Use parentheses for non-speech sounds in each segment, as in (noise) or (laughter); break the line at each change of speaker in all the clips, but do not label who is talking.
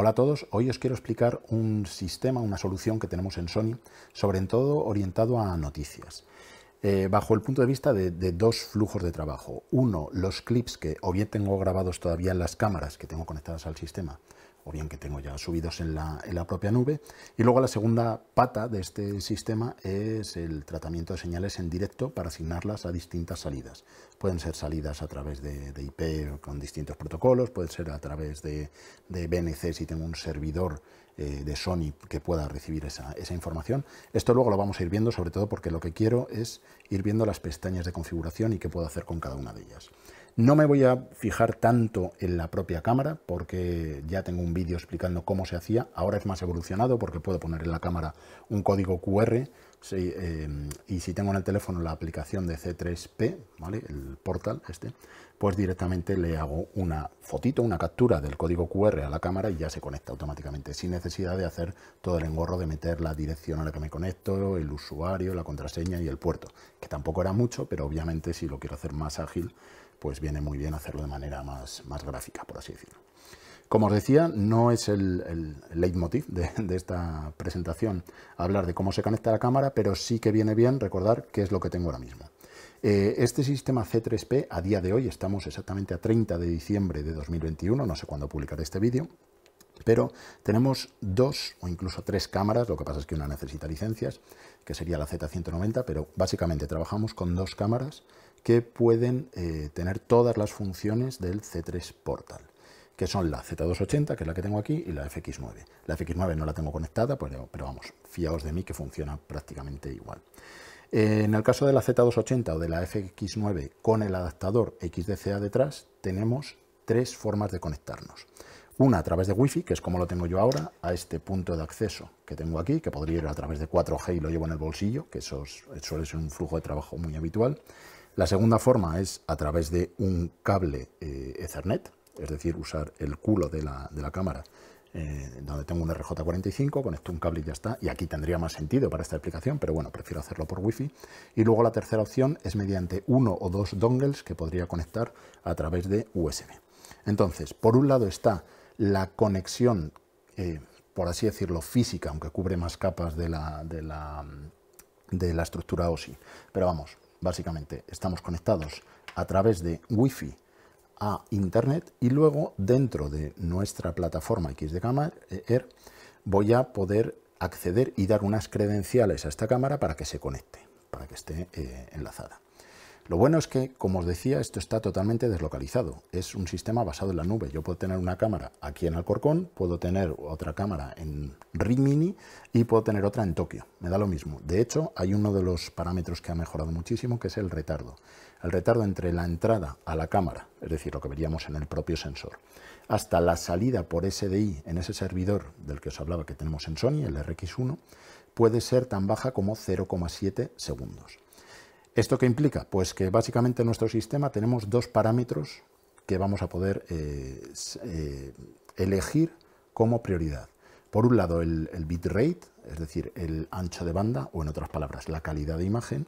Hola a todos, hoy os quiero explicar un sistema, una solución que tenemos en Sony, sobre todo orientado a noticias. Eh, bajo el punto de vista de, de, dos flujos de trabajo. Uno, los clips que o bien tengo grabados todavía en las cámaras que tengo conectadas al sistema, bien que tengo ya subidos en la, en la propia nube. Y luego la segunda pata de este sistema es el tratamiento de señales en directo para asignarlas a distintas salidas. Pueden ser salidas a través de, IP con distintos protocolos, puede ser a través de, BNC si tengo un servidor eh, de Sony que pueda recibir esa, esa, información. Esto luego lo vamos a ir viendo, sobre todo porque lo que quiero es ir viendo las pestañas de configuración y qué puedo hacer con cada una de ellas. No me voy a fijar tanto en la propia cámara porque ya tengo un vídeo explicando cómo se hacía. Ahora es más evolucionado porque puedo poner en la cámara un código QR eh, y si tengo en el teléfono la aplicación de C3P, ¿vale? el portal este, pues directamente le hago una fotito, una captura del código QR a la cámara y ya se conecta automáticamente sin necesidad de hacer todo el engorro de meter la dirección a la que me conecto, el usuario, la contraseña y el puerto, que tampoco era mucho, pero obviamente si lo quiero hacer más ágil pues viene muy bien hacerlo de manera más, más gráfica, por así decirlo. Como os decía, no es el, leitmotiv de, esta presentación hablar de cómo se conecta la cámara, pero sí que viene bien recordar qué es lo que tengo ahora mismo. Eh, este sistema C3P, a día de hoy, estamos exactamente a 30 de diciembre de 2021, no sé cuándo publicaré este vídeo, pero tenemos dos o incluso tres cámaras, lo que pasa es que una necesita licencias, que sería la Z190, pero básicamente trabajamos con dos cámaras que pueden eh, tener todas las funciones del C3 Portal que son la Z280, que es la que tengo aquí, y la FX9. La FX9 no la tengo conectada, pero, vamos, fiaos de mí que funciona prácticamente igual. en el caso de la Z280 o de la FX9 con el adaptador XDCA detrás, tenemos tres formas de conectarnos. Una a través de Wi-Fi, que es como lo tengo yo ahora, a este punto de acceso que tengo aquí, que podría ir a través de 4G y lo llevo en el bolsillo, que eso suele ser un flujo de trabajo muy habitual. La segunda forma es a través de un cable eh, Ethernet, es decir, usar el culo de la, cámara eh, donde tengo un RJ45, conecto un cable y ya está, y aquí tendría más sentido para esta explicación, pero bueno, prefiero hacerlo por Wi-Fi. Y luego la tercera opción es mediante uno o dos dongles que podría conectar a través de USB. Entonces, por un lado está la conexión, eh, por así decirlo, física, aunque cubre más capas de la, de la, mm, de la estructura OSI. Pero vamos, básicamente estamos conectados a través de Wi-Fi a Internet y luego dentro de nuestra plataforma cámara Air eh, er, voy a poder acceder y dar unas credenciales a esta cámara para que se conecte, para que esté eh, enlazada. Lo bueno es que, como os decía, esto está totalmente deslocalizado. Es un sistema basado en la nube. Yo puedo tener una cámara aquí en Alcorcón, puedo tener otra cámara en Rimini y puedo tener otra en Tokio. Me da lo mismo. De hecho, hay uno de los parámetros que ha mejorado muchísimo, que es el retardo. El retardo entre la entrada a la cámara, es decir, lo que veríamos en el propio sensor, hasta la salida por SDI en ese servidor del que os hablaba que tenemos en Sony, el RX1, puede ser tan baja como 0,7 segundos. ¿Esto qué implica? Pues que básicamente en nuestro sistema tenemos dos parámetros que vamos a poder eh, eh, elegir como prioridad. Por un lado, el, el bitrate, es decir, el ancho de banda, o en otras palabras, la calidad de imagen,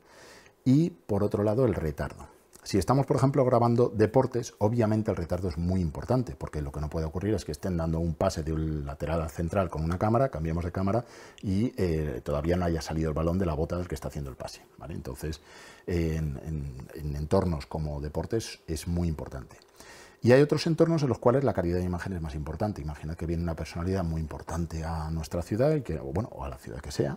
y por otro lado, el retardo. Si estamos, por ejemplo, grabando deportes, obviamente el retardo es muy importante, porque lo que no puede ocurrir es que estén dando un pase de un lateral al central con una cámara, cambiamos de cámara y eh, todavía no haya salido el balón de la bota del que está haciendo el pase. Entonces, en, entornos como deportes es muy importante. Y hay otros entornos en los cuales la calidad de imagen es más importante. Imagina que viene una personalidad muy importante a nuestra ciudad, que, bueno, o a la ciudad que sea,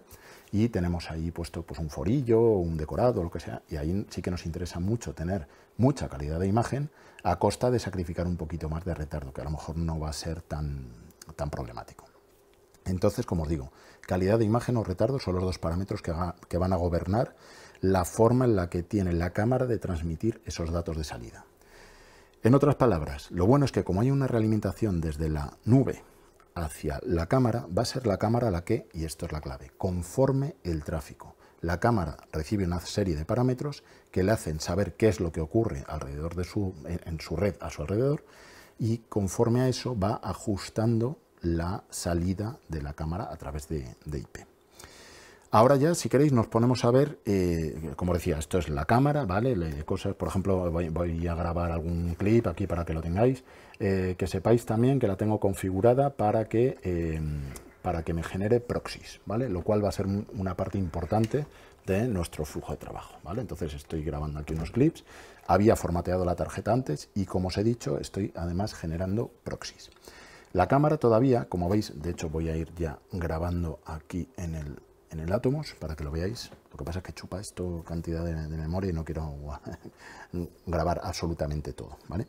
y tenemos ahí puesto pues, un forillo, un decorado, lo que sea, y ahí sí que nos interesa mucho tener mucha calidad de imagen a costa de sacrificar un poquito más de retardo, que a lo mejor no va a ser tan, tan problemático. Entonces, como os digo, calidad de imagen o retardo son los dos parámetros que, que van a gobernar la forma en la que tiene la cámara de transmitir esos datos de salida. En otras palabras, lo bueno es que como hay una realimentación desde la nube hacia la cámara, va a ser la cámara la que, y esto es la clave, conforme el tráfico. La cámara recibe una serie de parámetros que le hacen saber qué es lo que ocurre alrededor de su, en su red a su alrededor y conforme a eso va ajustando la salida de la cámara a través de, de IP. Ahora ya, si queréis, nos ponemos a ver, eh, como decía, esto es la cámara, ¿vale? Le, cosas, por ejemplo, voy, a grabar algún clip aquí para que lo tengáis. Eh, que sepáis también que la tengo configurada para que, em, para que me genere proxies, ¿vale? Lo cual va a ser una parte importante de nuestro flujo de trabajo, ¿vale? Entonces estoy grabando aquí unos clips. Había formateado la tarjeta antes y, como os he dicho, estoy además generando proxies. La cámara todavía, como veis, de hecho voy a ir ya grabando aquí en el en el Atomos, para que lo veáis. Lo que pasa es que chupa esto cantidad de, memoria y no quiero (laughs) grabar absolutamente todo, ¿vale?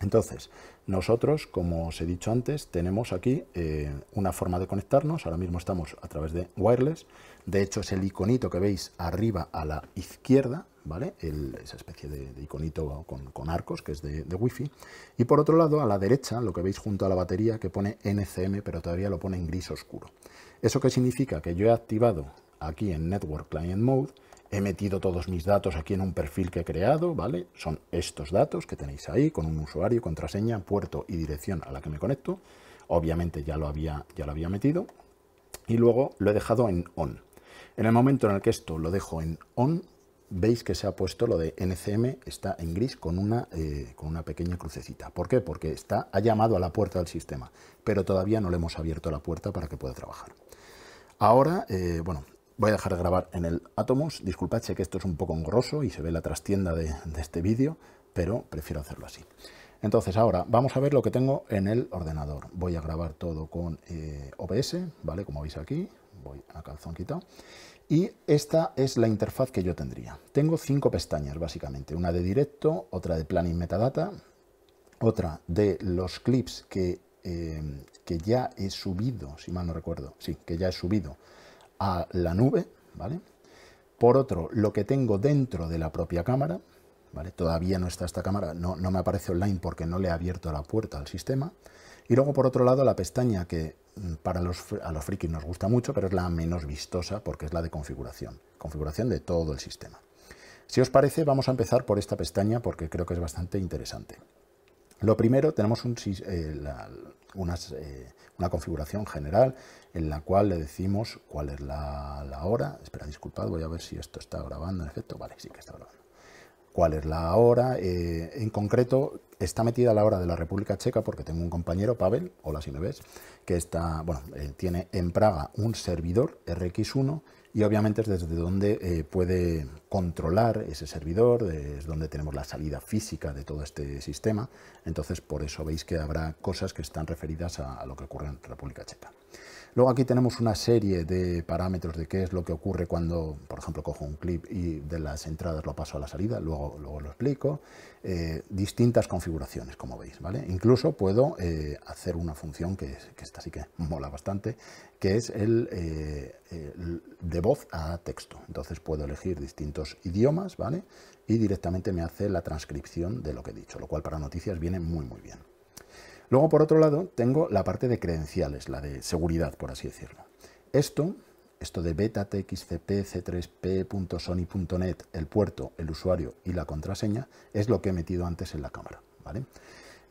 Entonces, nosotros, como os he dicho antes, tenemos aquí eh, una forma de conectarnos. Ahora mismo estamos a través de wireless. De hecho, es el iconito que veis arriba a la izquierda, ¿vale? esa especie de, iconito con, arcos, que es de, de, Wi-Fi. Y por otro lado, a la derecha, lo que veis junto a la batería, que pone NCM, pero todavía lo pone en gris oscuro. ¿Eso qué significa? Que yo he activado aquí en Network Client Mode, he metido todos mis datos aquí en un perfil que he creado, ¿vale? Son estos datos que tenéis ahí, con un usuario, contraseña, puerto y dirección a la que me conecto. Obviamente ya lo había, ya lo había metido. Y luego lo he dejado en on. En el momento en el que esto lo dejo en on, veis que se ha puesto lo de NCM, está en gris con una, eh, con una pequeña crucecita. ¿Por qué? Porque está, ha llamado a la puerta del sistema, pero todavía no le hemos abierto la puerta para que pueda trabajar. Ahora, eh, bueno, voy a dejar de grabar en el Atomos. Disculpad, que esto es un poco engorroso y se ve la trastienda de, este vídeo, pero prefiero hacerlo así. Entonces ahora vamos a ver lo que tengo en el ordenador. Voy a grabar todo con eh, OBS, ¿vale? Como veis aquí, voy a calzón quitado. Y esta es la interfaz que yo tendría. Tengo cinco pestañas básicamente, una de directo, otra de planning metadata, otra de los clips que Em, que ya he subido, si mal no recuerdo, sí, que ya he subido a la nube, ¿vale? Por otro, lo que tengo dentro de la propia cámara, ¿vale? Todavía no está esta cámara, no, me aparece online porque no le he abierto la puerta al sistema. Y luego, por otro lado, la pestaña que mm, para los, a los frikis nos gusta mucho, pero es la menos vistosa porque es la de configuración, configuración de todo el sistema. Si os parece, vamos a empezar por esta pestaña porque creo que es bastante interesante. Lo primero, tenemos eh, eh, una configuración general en la cual le decimos cuál es la, hora. Espera, disculpad, voy a ver si esto está grabando en efecto. Vale, sí que está grabando. ¿Cuál es la hora? Eh, en concreto, está metida la hora de la República Checa porque tengo un compañero, Pavel, hola si me ves, que está, bueno, tiene en Praga un servidor RX1 y obviamente es desde donde eh, puede controlar ese servidor, es donde tenemos la salida física de todo este sistema, entonces por eso veis que habrá cosas que están referidas a, lo que ocurre en República Checa. Luego aquí tenemos una serie de parámetros de qué es lo que ocurre cuando, por ejemplo, cojo un clip y de las entradas lo paso a la salida, luego, luego lo explico. Eh, distintas configuraciones, como veis, ¿vale? Incluso puedo eh, hacer una función que, que esta sí que mola bastante, que es eh, el, de voz a texto. Entonces puedo elegir distintos idiomas, ¿vale? Y directamente me hace la transcripción de lo que he dicho, lo cual para noticias viene muy, muy bien. Luego, por otro lado, tengo la parte de credenciales, la de seguridad, por así decirlo. Esto, esto de beta txcp c3p.sony.net, el puerto, el usuario y la contraseña, es lo que he metido antes en la cámara, ¿vale?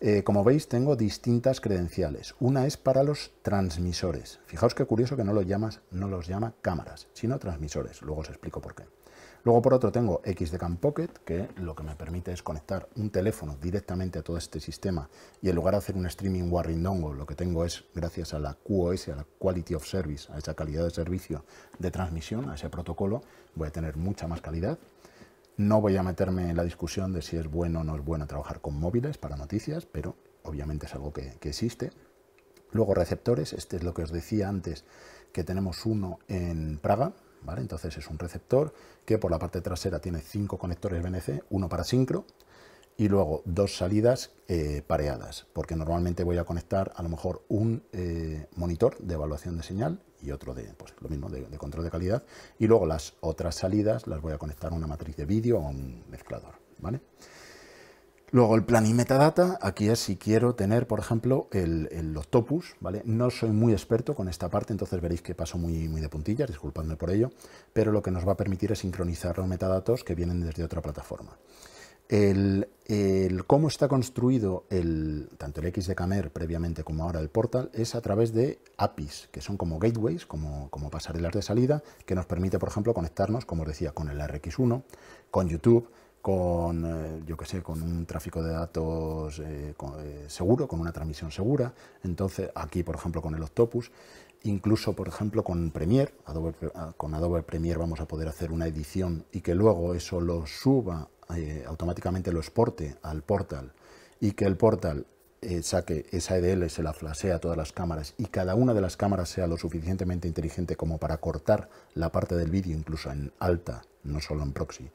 Eh, como veis, tengo distintas credenciales. Una es para los transmisores. Fijaos qué curioso que no los, llamas, no los llama cámaras, sino transmisores. Luego os explico por qué. Luego, por otro, tengo XDCAM Pocket, que lo que me permite es conectar un teléfono directamente a todo este sistema y en lugar de hacer un streaming warrindongo, lo que tengo es, gracias a la QoS, a la Quality of Service, a esa calidad de servicio de transmisión, a ese protocolo, voy a tener mucha más calidad no voy a meterme en la discusión de si es bueno o no es bueno trabajar con móviles para noticias, pero obviamente es algo que, existe. Luego receptores, este es lo que os decía antes, que tenemos uno en Praga, ¿vale? Entonces es un receptor que por la parte trasera tiene cinco conectores BNC, uno para sincro, y luego dos salidas eh, pareadas, porque normalmente voy a conectar a lo mejor un eh, monitor de evaluación de señal y otro de, pues, lo mismo, de, control de calidad, y luego las otras salidas las voy a conectar a una matriz de vídeo o a un mezclador, ¿vale? Luego el plan y metadata, aquí es si quiero tener, por ejemplo, el, el octopus, ¿vale? No soy muy experto con esta parte, entonces veréis que paso muy, muy de puntillas, disculpadme por ello, pero lo que nos va a permitir es sincronizar los metadatos que vienen desde otra plataforma el, cómo está construido tanto el X de Camer previamente como ahora el portal es a través de APIs, que son como gateways, como, como pasarelas de salida, que nos permite, por ejemplo, conectarnos, como os decía, con el RX1, con YouTube, con, eh, yo que sé, con un tráfico de datos eh, eh, seguro, con una transmisión segura. Entonces, aquí, por ejemplo, con el Octopus, incluso, por ejemplo, con Premiere, con Adobe Premiere vamos a poder hacer una edición y que luego eso lo suba eh, automáticamente lo exporte al portal y que el portal eh, saque esa EDL, se la flashea a todas las cámaras y cada una de las cámaras sea lo suficientemente inteligente como para cortar la parte del vídeo, incluso en alta, no solo en proxy,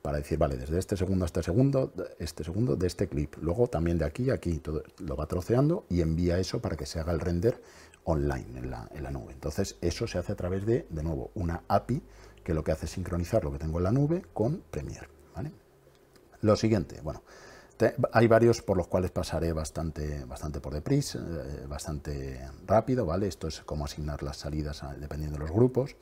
para decir, vale, desde este segundo hasta segundo, este segundo, de este clip, luego también de aquí a aquí, todo, lo va troceando y envía eso para que se haga el render online en la, en la nube. Entonces, eso se hace a través de, de nuevo, una API que lo que hace es sincronizar lo que tengo en la nube con Premiere. ¿vale? Lo siguiente, bueno, hay varios por los cuales pasaré bastante, bastante por deprisa, eh, bastante rápido, ¿vale? Esto es como asignar las salidas dependiendo de los grupos.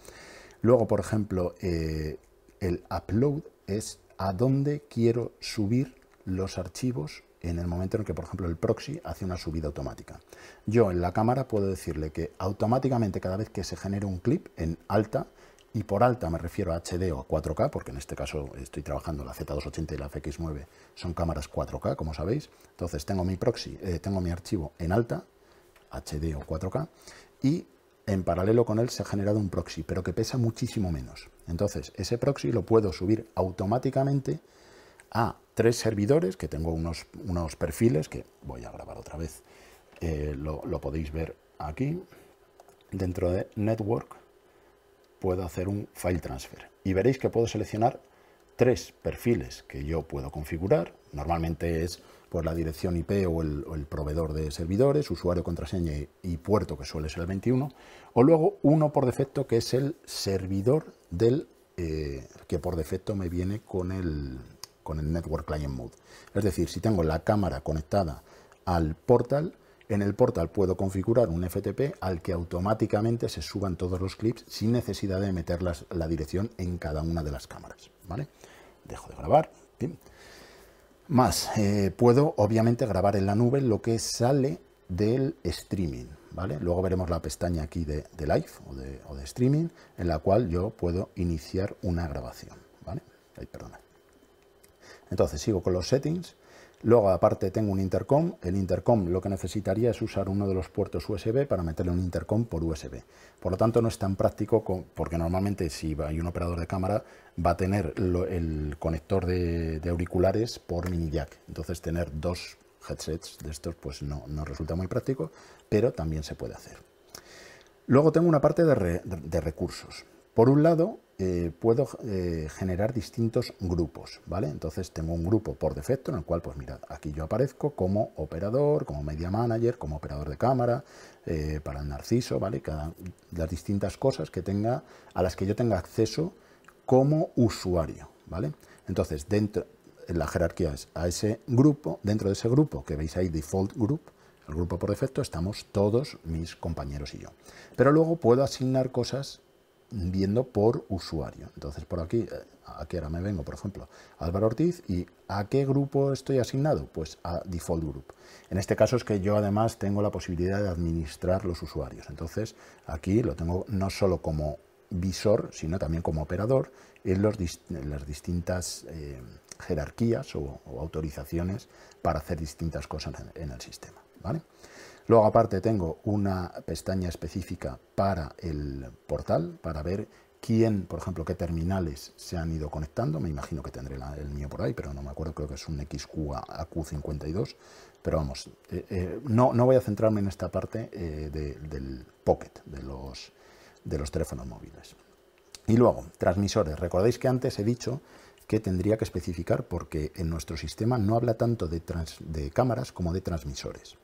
Luego, por ejemplo, eh, el upload es a dónde quiero subir los archivos en el momento en que, por ejemplo, el proxy hace una subida automática. Yo en la cámara puedo decirle que automáticamente cada vez que se genere un clip en alta, y por alta me refiero a HD o 4K, porque en este caso estoy trabajando la Z280 y la FX9, son cámaras 4K, como sabéis. Entonces tengo mi proxy, eh, tengo mi archivo en alta, HD o 4K, y en paralelo con él se ha generado un proxy, pero que pesa muchísimo menos. Entonces ese proxy lo puedo subir automáticamente a tres servidores, que tengo unos, unos perfiles, que voy a grabar otra vez, eh, lo, lo podéis ver aquí, dentro de Network, puedo hacer un file transfer y veréis que puedo seleccionar tres perfiles que yo puedo configurar. Normalmente es por la dirección IP o el, proveedor de servidores, usuario, contraseña y puerto, que suele ser el 21, o luego uno por defecto que es el servidor del eh, que por defecto me viene con el, con el Network Client Mode. Es decir, si tengo la cámara conectada al portal, en el portal puedo configurar un FTP al que automáticamente se suban todos los clips sin necesidad de meter la dirección en cada una de las cámaras. ¿vale? Dejo de grabar. Más, eh, puedo obviamente grabar en la nube lo que sale del streaming. ¿vale? Luego veremos la pestaña aquí de, de live o de, streaming en la cual yo puedo iniciar una grabación. ¿vale? Entonces sigo con los settings Luego, aparte, tengo un intercom. El intercom lo que necesitaría es usar uno de los puertos USB para meterle un intercom por USB. Por lo tanto, no es tan práctico porque normalmente si hay un operador de cámara va a tener el conector de, auriculares por mini jack. Entonces, tener dos headsets de estos pues no, no resulta muy práctico, pero también se puede hacer. Luego tengo una parte de, de recursos. Por un lado, eh, puedo eh, generar distintos grupos, ¿vale? Entonces tengo un grupo por defecto en el cual, pues mirad, aquí yo aparezco como operador, como media manager, como operador de cámara, eh, para el narciso, ¿vale? Cada, las distintas cosas que tenga, a las que yo tenga acceso como usuario, ¿vale? Entonces, dentro, en la jerarquía es a ese grupo, dentro de ese grupo que veis ahí, default group, el grupo por defecto, estamos todos mis compañeros y yo. Pero luego puedo asignar cosas viendo por usuario. Entonces, por aquí, eh, ¿a qué hora me vengo? Por ejemplo, Álvaro Ortiz, ¿y a qué grupo estoy asignado? Pues a Default Group. En este caso es que yo además tengo la posibilidad de administrar los usuarios. Entonces, aquí lo tengo no solo como visor, sino también como operador en, las distintas eh, jerarquías o, autorizaciones para hacer distintas cosas en, en el sistema. ¿vale? Luego aparte tengo una pestaña específica para el portal, para ver quién, por ejemplo, qué terminales se han ido conectando. Me imagino que tendré el mío por ahí, pero no me acuerdo, creo que es un XQ 52 Pero vamos, eh, eh, no, no, voy a centrarme en esta parte eh, del pocket, de los, de los teléfonos móviles. Y luego, transmisores. Recordáis que antes he dicho que tendría que especificar porque en nuestro sistema no habla tanto de cámaras como de transmisores.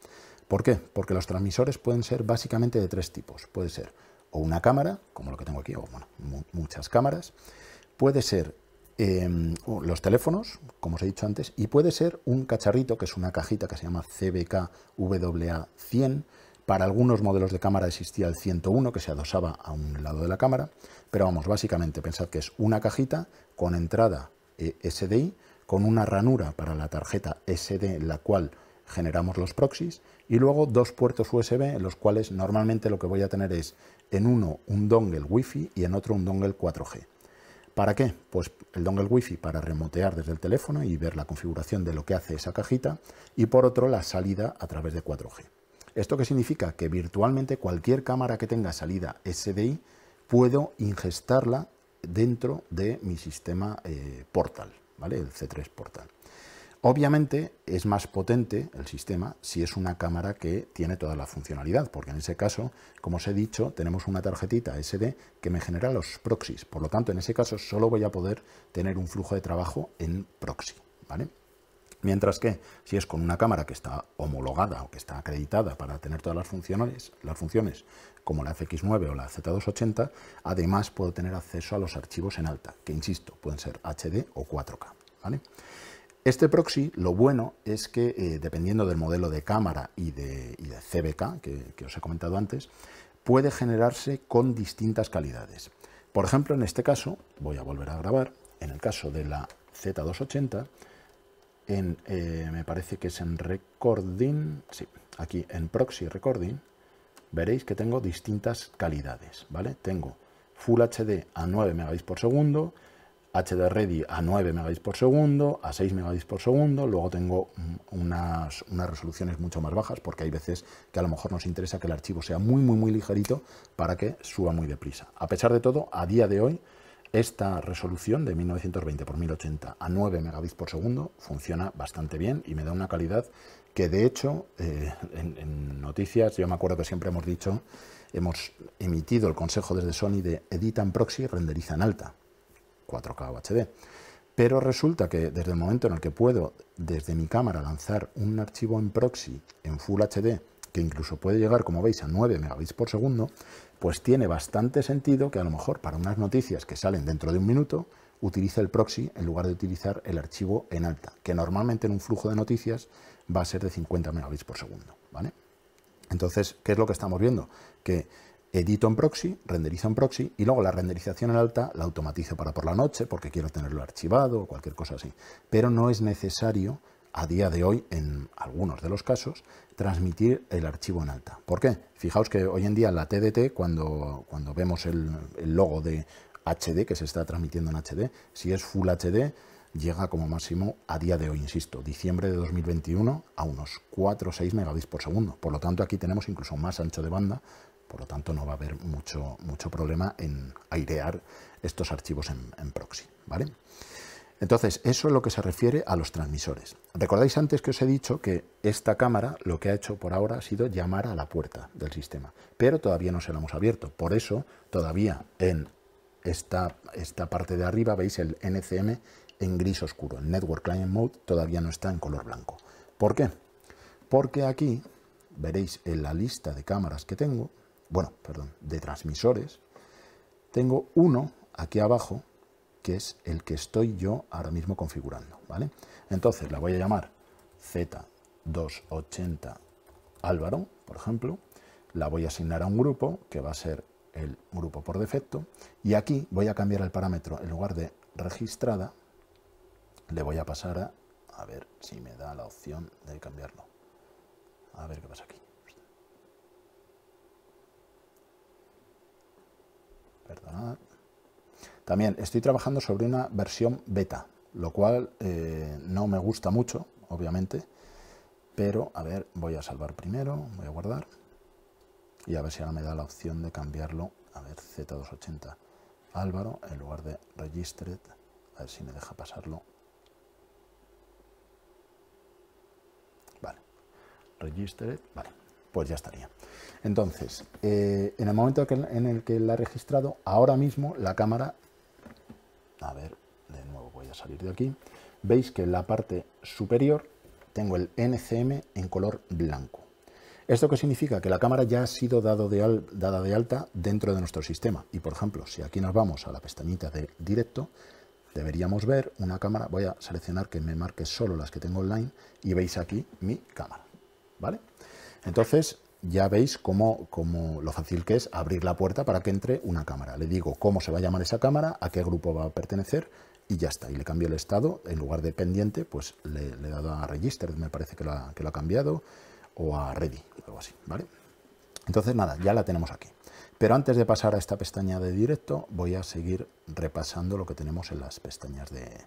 ¿Por qué? Porque los transmisores pueden ser básicamente de tres tipos. Puede ser o una cámara, como lo que tengo aquí, o muchas cámaras. Puede ser em, los teléfonos, como os he dicho antes, y puede ser un cacharrito, que es una cajita que se llama CBK WA100. Para algunos modelos de cámara existía el 101, que se adosaba a un lado de la cámara, pero vamos, básicamente pensad que es una cajita con entrada eh, SDI, con una ranura para la tarjeta SD, en la cual generamos los proxies y luego dos puertos USB en los cuales normalmente lo que voy a tener es en uno un dongle Wi-Fi y en otro un dongle 4G. ¿Para qué? Pues el dongle Wi-Fi para remotear desde el teléfono y ver la configuración de lo que hace esa cajita y por otro la salida a través de 4G. ¿Esto qué significa? Que virtualmente cualquier cámara que tenga salida SDI puedo ingestarla dentro de mi sistema eh, Portal, ¿vale? El C3 Portal. Obviamente es más potente el sistema si es una cámara que tiene toda la funcionalidad, porque en ese caso, como os he dicho, tenemos una tarjetita SD que me genera los proxies. Por lo tanto, en ese caso solo voy a poder tener un flujo de trabajo en proxy. ¿vale? Mientras que si es con una cámara que está homologada o que está acreditada para tener todas las funciones, las funciones como la FX9 o la Z280, además puedo tener acceso a los archivos en alta, que insisto, pueden ser HD o 4K. ¿vale? Este proxy, lo bueno es que eh, dependiendo del modelo de cámara y de, CBK que, os he comentado antes, puede generarse con distintas calidades. Por ejemplo, en este caso, voy a volver a grabar, en el caso de la Z280, en, eh, me parece que es en recording, sí, aquí en proxy recording, veréis que tengo distintas calidades, ¿vale? Tengo Full HD a 9 megabits por segundo, HD Ready a 9 megabits por segundo, a 6 megabits por segundo, luego tengo mm, unas, resoluciones mucho más bajas porque hay veces que a lo mejor nos interesa que el archivo sea muy, muy, muy ligerito para que suba muy deprisa. A pesar de todo, a día de hoy, esta resolución de 1920 x 1080 a 9 megabits por segundo funciona bastante bien y me da una calidad que de hecho eh, en, noticias yo me acuerdo que siempre hemos dicho, hemos emitido el consejo desde Sony de edita en proxy, renderiza en alta 4K o HD. Pero resulta que desde el momento en el que puedo desde mi cámara lanzar un archivo en proxy en Full HD, que incluso puede llegar, como veis, a 9 megabits por segundo, pues tiene bastante sentido que a lo mejor para unas noticias que salen dentro de un minuto, utilice el proxy en lugar de utilizar el archivo en alta, que normalmente en un flujo de noticias va a ser de 50 megabits por segundo. ¿vale? Entonces, ¿qué es lo que estamos viendo? Que edito en proxy, renderizo en proxy y luego la renderización en alta la automatizo para por la noche porque quiero tenerlo archivado o cualquier cosa así. Pero no es necesario a día de hoy, en algunos de los casos, transmitir el archivo en alta. ¿Por qué? Fijaos que hoy en día la TDT, cuando, cuando vemos el, el logo de HD, que se está transmitiendo en HD, si es Full HD, llega como máximo a día de hoy, insisto, diciembre de 2021, a unos 4 o 6 megabits por segundo. Por lo tanto, aquí tenemos incluso más ancho de banda por lo tanto, no va a haber mucho, mucho problema en airear estos archivos en, proxy. ¿vale? Entonces, eso es lo que se refiere a los transmisores. Recordáis antes que os he dicho que esta cámara lo que ha hecho por ahora ha sido llamar a la puerta del sistema, pero todavía no se la hemos abierto. Por eso, todavía en esta, esta parte de arriba veis el NCM en gris oscuro. El Network Client Mode todavía no está en color blanco. ¿Por qué? Porque aquí veréis en la lista de cámaras que tengo, bueno, perdón, de transmisores, tengo uno aquí abajo que es el que estoy yo ahora mismo configurando, ¿vale? Entonces la voy a llamar Z280 Álvaro, por ejemplo, la voy a asignar a un grupo que va a ser el grupo por defecto y aquí voy a cambiar el parámetro en lugar de registrada le voy a pasar a a ver si me da la opción de cambiarlo a ver qué pasa aquí Perdonad. También estoy trabajando sobre una versión beta, lo cual eh, no me gusta mucho, obviamente, pero a ver, voy a salvar primero, voy a guardar y a ver si ahora me da la opción de cambiarlo, a ver, Z280 Álvaro en lugar de Registered, a ver si me deja pasarlo. Vale, Registered, vale pues ya estaría. Entonces, eh, en el momento en el que la he registrado, ahora mismo la cámara, a ver, de nuevo voy a salir de aquí, veis que en la parte superior tengo el NCM en color blanco. ¿Esto qué significa? Que la cámara ya ha sido dada de alta dentro de nuestro sistema. Y por ejemplo, si aquí nos vamos a la pestañita de directo, deberíamos ver una cámara, voy a seleccionar que me marque solo las que tengo online y veis aquí mi cámara. ¿Vale? Entonces, ya veis cómo, lo fácil que es abrir la puerta para que entre una cámara. Le digo cómo se va a llamar esa cámara, a qué grupo va a pertenecer y ya está. Y le cambio el estado, en lugar de pendiente, pues le, he dado a register, me parece que lo, ha, cambiado, o a ready, algo así, ¿vale? Entonces nada, ya la tenemos aquí. Pero antes de pasar a esta pestaña de directo, voy a seguir repasando lo que tenemos en las pestañas de,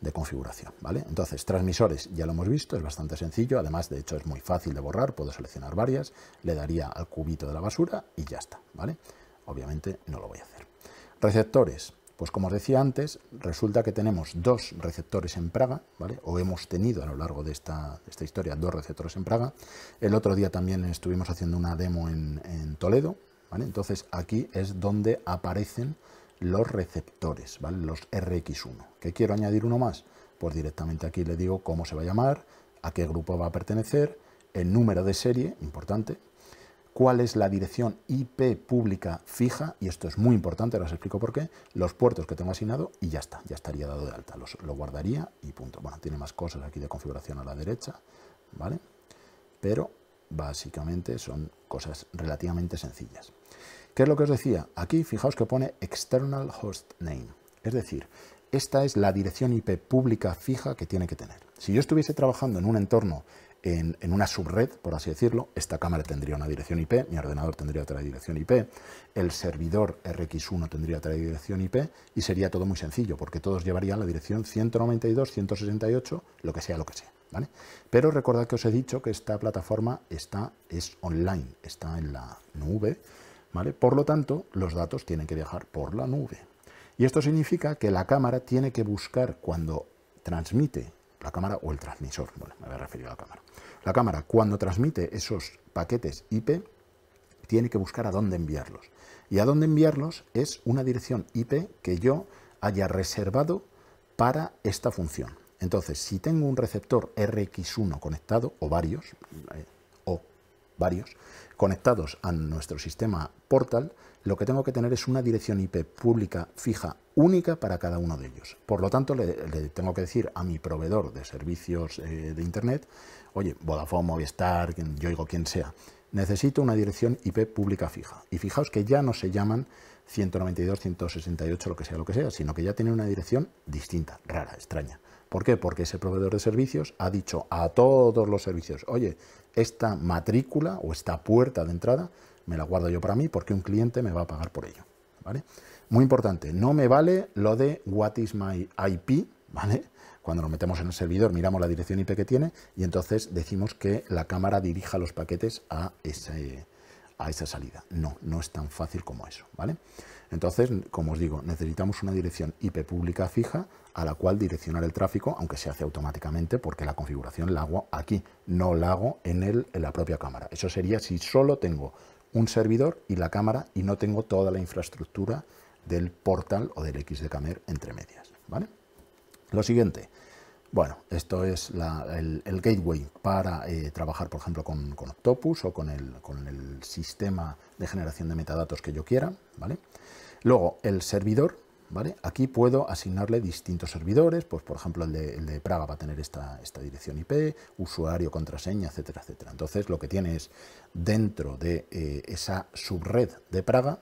de configuración. ¿vale? Entonces, transmisores ya lo hemos visto, es bastante sencillo, además de hecho es muy fácil de borrar, puedo seleccionar varias, le daría al cubito de la basura y ya está. ¿vale? Obviamente no lo voy a hacer. Receptores, pues como os decía antes, resulta que tenemos dos receptores en Praga, ¿vale? o hemos tenido a lo largo de esta, historia dos receptores en Praga. El otro día también estuvimos haciendo una demo en, Toledo, ¿vale? entonces aquí es donde aparecen los receptores, ¿vale? Los RX1. ¿Qué quiero añadir uno más? Pues directamente aquí le digo cómo se va a llamar, a qué grupo va a pertenecer, el número de serie, importante, cuál es la dirección IP pública fija, y esto es muy importante, ahora os explico por qué, los puertos que tengo asignado y ya está, ya estaría dado de alta, lo guardaría y punto. Bueno, tiene más cosas aquí de configuración a la derecha, ¿vale? Pero básicamente son cosas relativamente sencillas. ¿Qué es lo que os decía? Aquí fijaos que pone external host name. Es decir, esta es la dirección IP pública fija que tiene que tener. Si yo estuviese trabajando en un entorno, en, una subred, por así decirlo, esta cámara tendría una dirección IP, mi ordenador tendría otra dirección IP, el servidor RX1 tendría otra dirección IP y sería todo muy sencillo porque todos llevarían la dirección 192, 168, lo que sea, lo que sea. ¿vale? Pero recordad que os he dicho que esta plataforma está, es online, está en la nube por lo tanto, los datos tienen que viajar por la nube. Y esto significa que la cámara tiene que buscar cuando transmite la cámara o el transmisor, me había referido a la cámara. La cámara cuando transmite esos paquetes IP tiene que buscar a dónde enviarlos. Y a dónde enviarlos es una dirección IP que yo haya reservado para esta función. Entonces, si tengo un receptor RX1 conectado o varios, eh, varios, conectados a nuestro sistema portal, lo que tengo que tener es una dirección IP pública fija única para cada uno de ellos. Por lo tanto, le, tengo que decir a mi proveedor de servicios eh, de Internet, oye, Vodafone, Movistar, yo digo quien sea, necesito una dirección IP pública fija. Y fijaos que ya no se llaman 192, 168, lo que sea, lo que sea, sino que ya tiene una dirección distinta, rara, extraña. ¿Por qué? Porque ese proveedor de servicios ha dicho a todos los servicios, oye, esta matrícula o esta puerta de entrada me la guardo yo para mí porque un cliente me va a pagar por ello. ¿vale? Muy importante, no me vale lo de what is my IP, ¿vale? Cuando nos metemos en el servidor miramos la dirección IP que tiene y entonces decimos que la cámara dirija los paquetes a ese, a esa salida. No, no es tan fácil como eso, ¿vale? Entonces, como os digo, necesitamos una dirección IP pública fija a la cual direccionar el tráfico, aunque se hace automáticamente porque la configuración la hago aquí, no la hago en, el, en la propia cámara. Eso sería si solo tengo un servidor y la cámara y no tengo toda la infraestructura del portal o del XDCamer entre medias, ¿vale? Lo siguiente, bueno, esto es el, gateway para eh, trabajar, por ejemplo, con, Octopus o con el, sistema de generación de metadatos que yo quiera, ¿vale? Luego, el servidor, ¿vale? Aquí puedo asignarle distintos servidores, pues por ejemplo el de, Praga va a tener esta, dirección IP, usuario, contraseña, etcétera, etcétera. Entonces, lo que tiene es, dentro de eh, esa subred de Praga,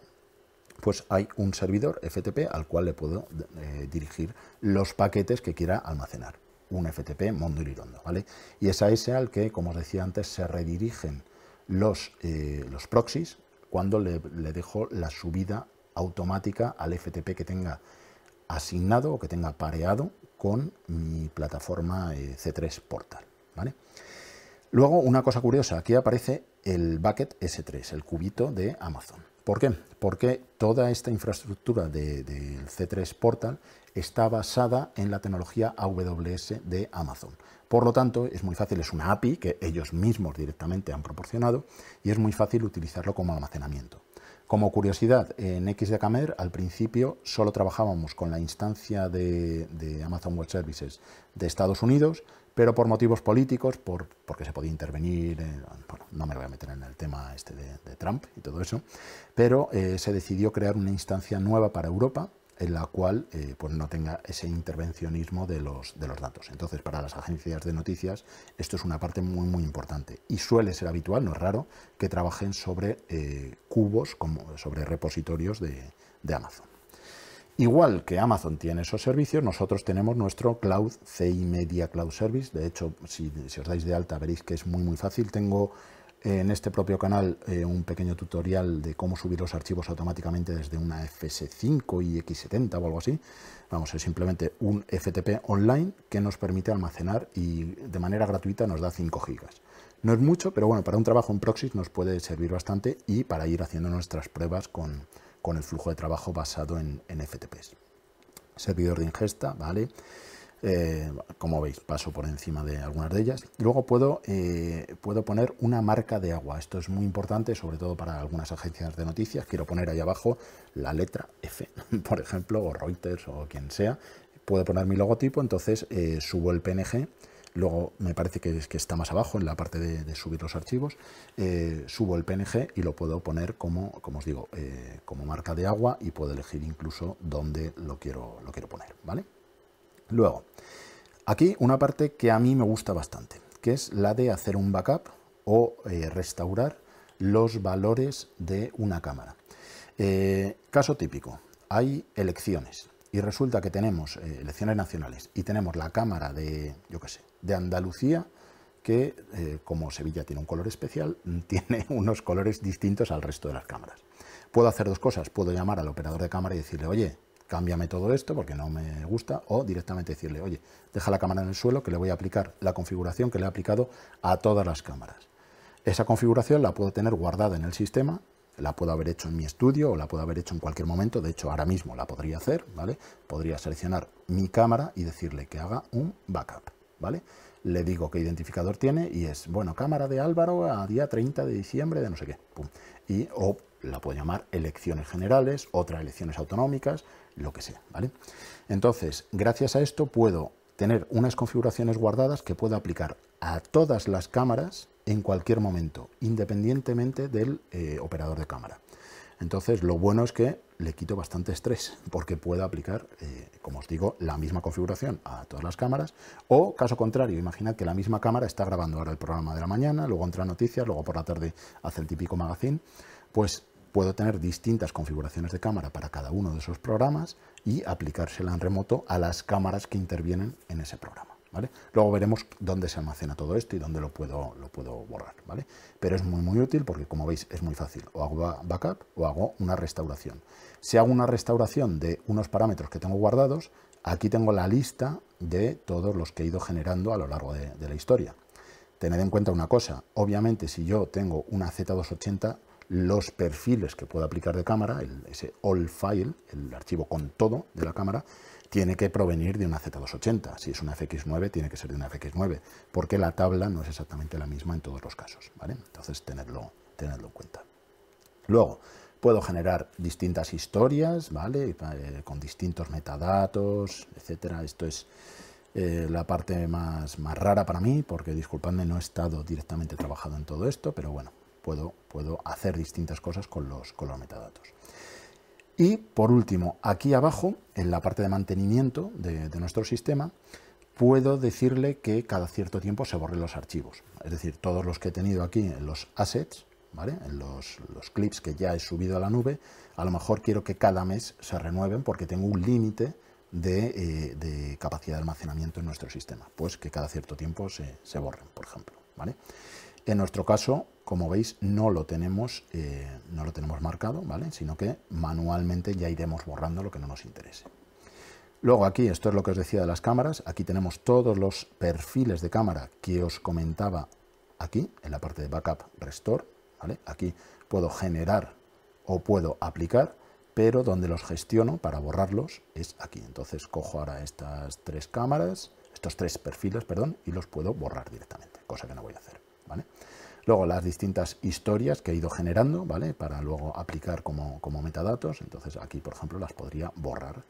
pues hay un servidor FTP al cual le puedo eh, dirigir los paquetes que quiera almacenar un FTP Mondo y ¿vale? Y es a ese al que, como os decía antes, se redirigen los, eh, los proxies cuando le, dejo la subida automática al FTP que tenga asignado o que tenga pareado con mi plataforma eh, C3 Portal. ¿vale? Luego, una cosa curiosa, aquí aparece el bucket S3, el cubito de Amazon. ¿Por qué? Porque toda esta infraestructura del C3 Portal está basada en la tecnología AWS de Amazon. Por lo tanto, es muy fácil, es una API que ellos mismos directamente han proporcionado y es muy fácil utilizarlo como almacenamiento. Como curiosidad, en XDKmer al principio solo trabajábamos con la instancia de Amazon Web Services de Estados Unidos, pero por motivos políticos, por, porque se podía intervenir, eh, bueno, no me voy a meter en el tema este de, Trump y todo eso, pero eh, se decidió crear una instancia nueva para Europa en la cual eh, pues no tenga ese intervencionismo de los, de los datos. Entonces, para las agencias de noticias, esto es una parte muy, muy importante. Y suele ser habitual, no es raro, que trabajen sobre cubos, como, sobre repositorios de Amazon. Igual que Amazon tiene esos servicios, nosotros tenemos nuestro Cloud CI Media Cloud Service. De hecho, si, os dais de alta, veréis que es muy muy fácil. Tengo eh, en este propio canal eh, un pequeño tutorial de cómo subir los archivos automáticamente desde una FS5 y X70 o algo así. Vamos, es simplemente un FTP online que nos permite almacenar y de manera gratuita nos da 5 GB. No es mucho, pero bueno, para un trabajo en proxy nos puede servir bastante y para ir haciendo nuestras pruebas con, con el flujo de trabajo basado en, FTPs. Servidor de ingesta, ¿vale? Eh, como veis, paso por encima de algunas de ellas. Luego puedo, eh, puedo poner una marca de agua. Esto es muy importante, sobre todo para algunas agencias de noticias. Quiero poner ahí abajo la letra F, (laughs) por ejemplo, o Reuters o quien sea. Puedo poner mi logotipo, entonces eh, subo el PNG luego me parece que, es, que está más abajo en la parte de, subir los archivos, eh, subo el PNG y lo puedo poner como, como os digo, eh, como marca de agua y puedo elegir incluso dónde lo quiero, lo quiero poner, ¿vale? Luego, aquí una parte que a mí me gusta bastante, que es la de hacer un backup o eh, restaurar los valores de una cámara. caso típico, hay elecciones y resulta que tenemos elecciones nacionales y tenemos la cámara de, yo qué sé, de Andalucía que, eh, como Sevilla tiene un color especial, (laughs) tiene unos colores distintos al resto de las cámaras. Puedo hacer dos cosas, puedo llamar al operador de cámara y decirle, oye, cámbiame todo esto porque no me gusta, o directamente decirle, oye, deja la cámara en el suelo que le voy a aplicar la configuración que le he aplicado a todas las cámaras. Esa configuración la puedo tener guardada en el sistema, la puedo haber hecho en mi estudio o la puedo haber hecho en cualquier momento, de hecho ahora mismo la podría hacer, ¿vale? Podría seleccionar mi cámara y decirle que haga un backup. Le digo qué identificador tiene y es, bueno, cámara de Álvaro a día 30 de diciembre de no sé qué. Y o la puedo llamar elecciones generales, otras elecciones autonómicas, lo que sea, ¿vale? Entonces, gracias a esto puedo tener unas configuraciones guardadas que puedo aplicar a todas las cámaras en cualquier momento, independientemente del eh, operador de cámara. Entonces, lo bueno es que le quito bastante estrés porque puedo aplicar, eh, como os digo, la misma configuración a todas las cámaras o caso contrario, imaginad que la misma cámara está grabando ahora el programa de la mañana, luego entra noticias, luego por la tarde hace el típico magazine, pues puedo tener distintas configuraciones de cámara para cada uno de esos programas y aplicársela en remoto a las cámaras que intervienen en ese programa. Luego veremos dónde se almacena todo esto y dónde lo puedo, lo puedo borrar, ¿vale? Pero es muy, muy útil porque, como veis, es muy fácil. O hago backup o hago una restauración. Si hago una restauración de unos parámetros que tengo guardados, aquí tengo la lista de todos los que he ido generando a lo largo de, la historia. Tened en cuenta una cosa, obviamente si yo tengo una Z280, los perfiles que puedo aplicar de cámara, ese all file, el archivo con todo de la cámara, tiene que provenir de una Z280. Si es una FX9, tiene que ser de una FX9, porque la tabla no es exactamente la misma en todos los casos. ¿vale? Entonces, tenerlo en cuenta. Luego, puedo generar distintas historias, ¿vale? Eh, con distintos metadatos, etcétera. Esto es eh, la parte más, más, rara para mí, porque disculpadme, no he estado directamente trabajado en todo esto, pero bueno, puedo, puedo hacer distintas cosas con los, con los metadatos. Y por último, aquí abajo, en la parte de mantenimiento de, nuestro sistema, puedo decirle que cada cierto tiempo se borren los archivos. Es decir, todos los que he tenido aquí en los assets, en los, clips que ya he subido a la nube, a lo mejor quiero que cada mes se renueven porque tengo un límite de, eh, capacidad de almacenamiento en nuestro sistema. Pues que cada cierto tiempo se, borren, por ejemplo. En nuestro caso, como veis, no lo tenemos, eh, no lo tenemos marcado, ¿vale? Sino que manualmente ya iremos borrando lo que no nos interese. Luego aquí, esto es lo que os decía de las cámaras, aquí tenemos todos los perfiles de cámara que os comentaba aquí, en la parte de Backup Restore, ¿vale? Aquí puedo generar o puedo aplicar, pero donde los gestiono para borrarlos es aquí. Entonces cojo ahora estas tres cámaras, estos tres perfiles, perdón, y los puedo borrar directamente, cosa que no voy a hacer, ¿vale? Luego las distintas historias que he ido generando, ¿vale? Para luego aplicar como, como metadatos. Entonces aquí, por ejemplo, las podría borrar,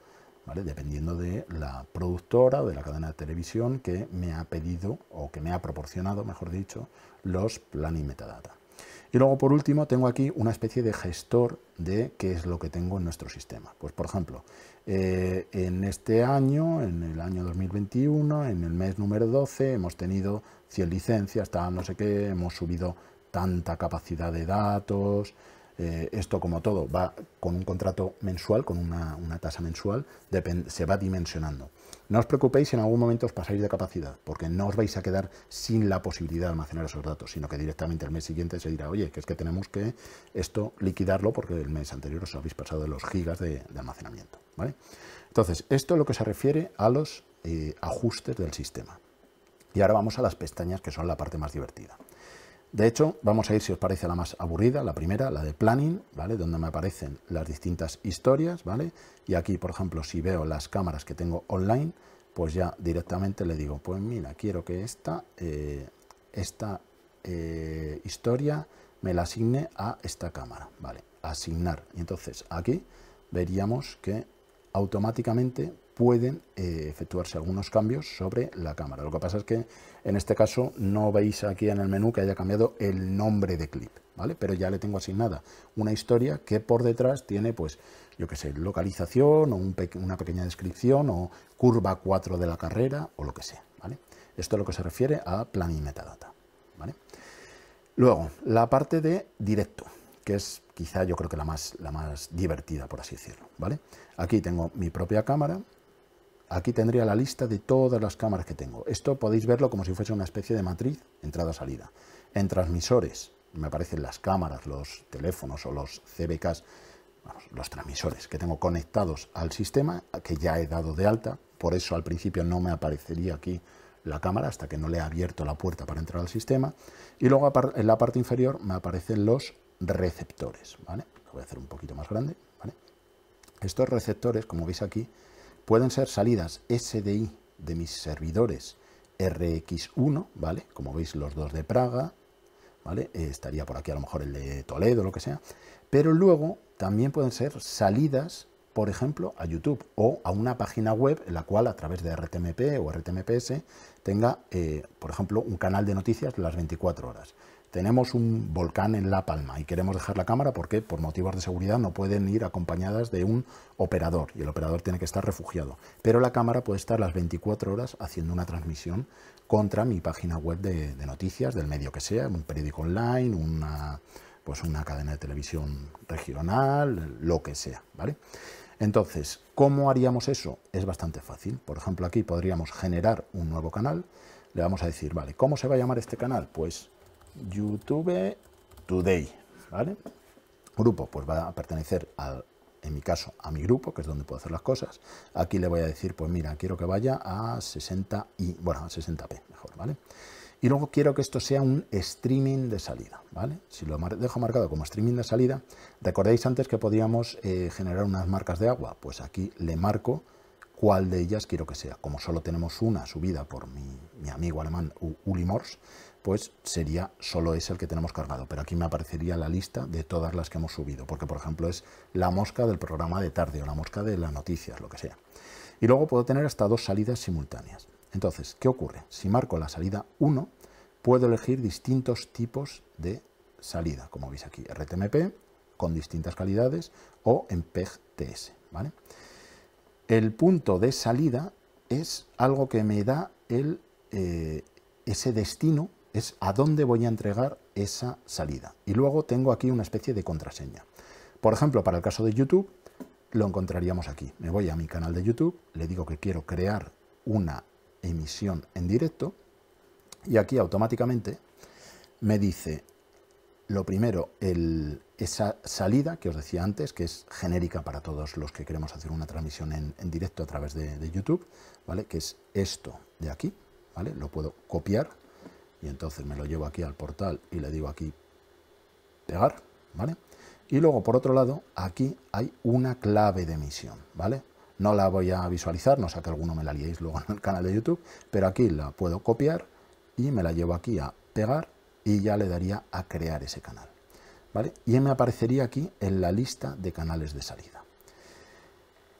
¿vale? Dependiendo de la productora o de la cadena de televisión que me ha pedido o que me ha proporcionado, mejor dicho, los plan y metadata. Y luego, por último, tengo aquí una especie de gestor de qué es lo que tengo en nuestro sistema. Pues, por ejemplo, eh, en este año, en el año 2021, en el mes número 12, hemos tenido 100 licencias, está, no sé qué, hemos subido tanta capacidad de datos. Eh, esto, como todo, va con un contrato mensual, con una, tasa mensual, se va dimensionando. No os preocupéis en algún momento os pasáis de capacidad, porque no os vais a quedar sin la posibilidad de almacenar esos datos, sino que directamente el mes siguiente se dirá, oye, que es que tenemos que esto liquidarlo porque el mes anterior os habéis pasado de los gigas de almacenamiento. ¿vale? Entonces, esto es lo que se refiere a los eh, ajustes del sistema. Y ahora vamos a las pestañas, que son la parte más divertida. De hecho, vamos a ir, si os parece, la más aburrida, la primera, la de planning, ¿vale? Donde me aparecen las distintas historias, ¿vale? Y aquí, por ejemplo, si veo las cámaras que tengo online, pues ya directamente le digo, pues mira, quiero que esta, eh, esta eh, historia me la asigne a esta cámara, ¿vale? Asignar. Y entonces aquí veríamos que automáticamente pueden eh, efectuarse algunos cambios sobre la cámara. Lo que pasa es que en este caso no veis aquí en el menú que haya cambiado el nombre de clip, ¿vale? Pero ya le tengo asignada una historia que por detrás tiene, pues, yo qué sé, localización o una pequeña descripción o curva 4 de la carrera o lo que sea, ¿vale? Esto es lo que se refiere a plan y metadata, Luego, la parte de directo que es quizá yo creo que la más, la más divertida, por así decirlo. ¿vale? Aquí tengo mi propia cámara, aquí tendría la lista de todas las cámaras que tengo. Esto podéis verlo como si fuese una especie de matriz entrada-salida. En transmisores me aparecen las cámaras, los teléfonos o los CBKs, los transmisores que tengo conectados al sistema, que ya he dado de alta, por eso al principio no me aparecería aquí la cámara hasta que no le he abierto la puerta para entrar al sistema. Y luego en la parte inferior me aparecen los receptores. ¿vale? Lo voy a hacer un poquito más grande. ¿vale? Estos receptores, como veis aquí, pueden ser salidas SDI de mis servidores RX1, ¿vale? Como veis, los dos de Praga, ¿vale? Eh, estaría por aquí a lo mejor el de Toledo, lo que sea. Pero luego también pueden ser salidas, por ejemplo, a YouTube o a una página web en la cual a través de RTMP o RTMPS tenga, eh, por ejemplo, un canal de noticias las 24 horas tenemos un volcán en La Palma y queremos dejar la cámara porque por motivos de seguridad no pueden ir acompañadas de un operador y el operador tiene que estar refugiado. Pero la cámara puede estar las 24 horas haciendo una transmisión contra mi página web de, noticias, del medio que sea, un periódico online, una, pues una cadena de televisión regional, lo que sea. ¿vale? Entonces, ¿cómo haríamos eso? Es bastante fácil. Por ejemplo, aquí podríamos generar un nuevo canal. Le vamos a decir, vale, ¿cómo se va a llamar este canal? Pues YouTube Today, ¿vale? Grupo, pues va a pertenecer al, en mi caso, a mi grupo, que es donde puedo hacer las cosas. Aquí le voy a decir, pues mira, quiero que vaya a 60 y, bueno, a 60p, mejor, ¿vale? Y luego quiero que esto sea un streaming de salida, ¿vale? Si lo dejo marcado como streaming de salida, recordáis antes que podíamos eh, generar unas marcas de agua, pues aquí le marco cuál de ellas quiero que sea. Como solo tenemos una subida por mi, mi amigo alemán Uli morse pues sería solo ese el que tenemos cargado. Pero aquí me aparecería la lista de todas las que hemos subido, porque por ejemplo es la mosca del programa de tarde o la mosca de las noticias, lo que sea. Y luego puedo tener hasta dos salidas simultáneas. Entonces, ¿qué ocurre? Si marco la salida 1, puedo elegir distintos tipos de salida, como veis aquí, RTMP, con distintas calidades, o en ts ¿vale? El punto de salida es algo que me da el, eh, ese destino es a dónde voy a entregar esa salida. Y luego tengo aquí una especie de contraseña. Por ejemplo, para el caso de YouTube, lo encontraríamos aquí. Me voy a mi canal de YouTube, le digo que quiero crear una emisión en directo y aquí automáticamente me dice lo primero, el, esa salida que os decía antes, que es genérica para todos los que queremos hacer una transmisión en, directo a través de, YouTube, ¿vale? que es esto de aquí, ¿vale? lo puedo copiar y entonces me lo llevo aquí al portal y le digo aquí pegar, ¿vale? Y luego, por otro lado, aquí hay una clave de emisión, ¿vale? No la voy a visualizar, no sé que alguno me la liéis luego en el canal de YouTube, pero aquí la puedo copiar y me la llevo aquí a pegar y ya le daría a crear ese canal, ¿vale? Y me aparecería aquí en la lista de canales de salida.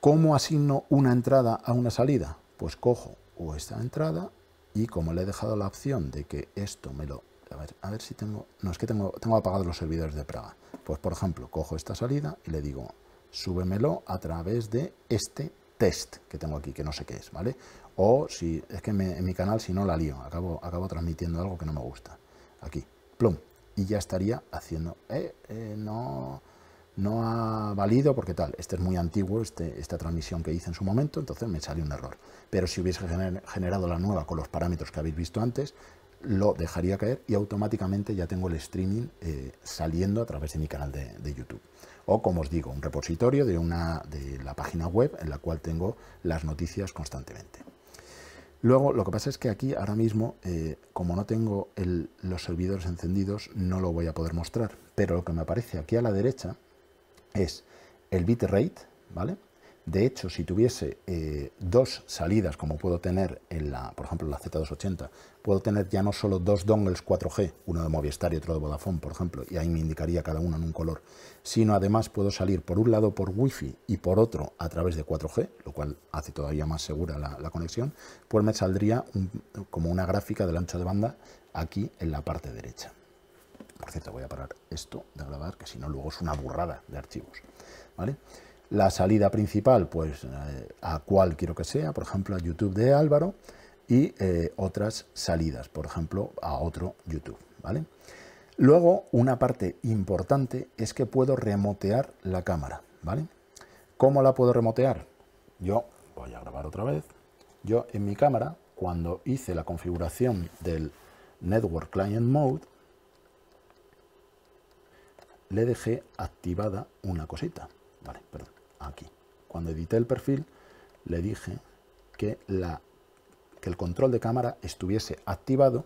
¿Cómo asigno una entrada a una salida? Pues cojo o esta entrada y como le he dejado la opción de que esto me lo... A ver, a ver si tengo... No, es que tengo, tengo apagados los servidores de Praga. Pues, por ejemplo, cojo esta salida y le digo, súbemelo a través de este test que tengo aquí, que no sé qué es, ¿vale? O si es que me, en mi canal, si no, la lío. Acabo, acabo transmitiendo algo que no me gusta. Aquí, plum. Y ya estaría haciendo... eh, eh no no ha valido porque tal, este es muy antiguo, este, esta transmisión que hice en su momento, entonces me sale un error. Pero si hubiese generado la nueva con los parámetros que habéis visto antes, lo dejaría caer y automáticamente ya tengo el streaming eh, saliendo a través de mi canal de, YouTube. O como os digo, un repositorio de, una, de la página web en la cual tengo las noticias constantemente. Luego, lo que pasa es que aquí ahora mismo, eh, como no tengo los servidores encendidos, no lo voy a poder mostrar. Pero lo que me aparece aquí a la derecha es el bitrate, ¿vale? De hecho, si tuviese eh, dos salidas, como puedo tener en la, por ejemplo, la Z280, puedo tener ya no solo dos dongles 4G, uno de Movistar y otro de Vodafone, por ejemplo, y ahí me indicaría cada uno en un color, sino además puedo salir por un lado por Wi-Fi y por otro a través de 4G, lo cual hace todavía más segura la, conexión, pues me saldría como una gráfica del ancho de banda aquí en la parte derecha. Por cierto, voy a parar esto de grabar, que si no luego es una burrada de archivos. ¿vale? La salida principal, pues eh, a cual quiero que sea, por ejemplo a YouTube de Álvaro y eh, otras salidas, por ejemplo a otro YouTube. ¿vale? Luego, una parte importante es que puedo remotear la cámara. ¿vale? ¿Cómo la puedo remotear? Yo voy a grabar otra vez. Yo en mi cámara, cuando hice la configuración del Network Client Mode, le dejé activada una cosita. Vale, aquí. Cuando edité el perfil, le dije que, la, que el control de cámara estuviese activado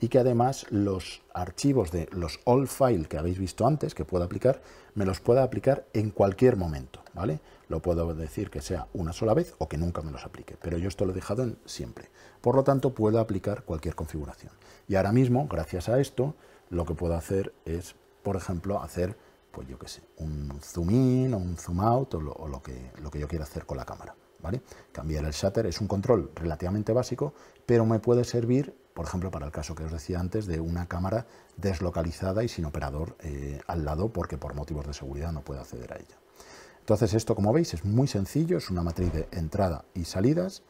y que además los archivos de los all file que habéis visto antes, que puedo aplicar, me los pueda aplicar en cualquier momento, ¿vale? Lo puedo decir que sea una sola vez o que nunca me los aplique, pero yo esto lo he dejado en siempre. Por lo tanto, puedo aplicar cualquier configuración. Y ahora mismo, gracias a esto, lo que puedo hacer es por ejemplo, hacer, pues yo qué sé, un zoom in o un zoom out o, lo, que, lo que yo quiera hacer con la cámara. ¿Vale? Cambiar el shutter es un control relativamente básico, pero me puede servir, por ejemplo, para el caso que os decía antes, de una cámara deslocalizada y sin operador eh, al lado, porque por motivos de seguridad no puedo acceder a ella. Entonces esto, como veis, es muy sencillo, es una matriz de entrada y salidas,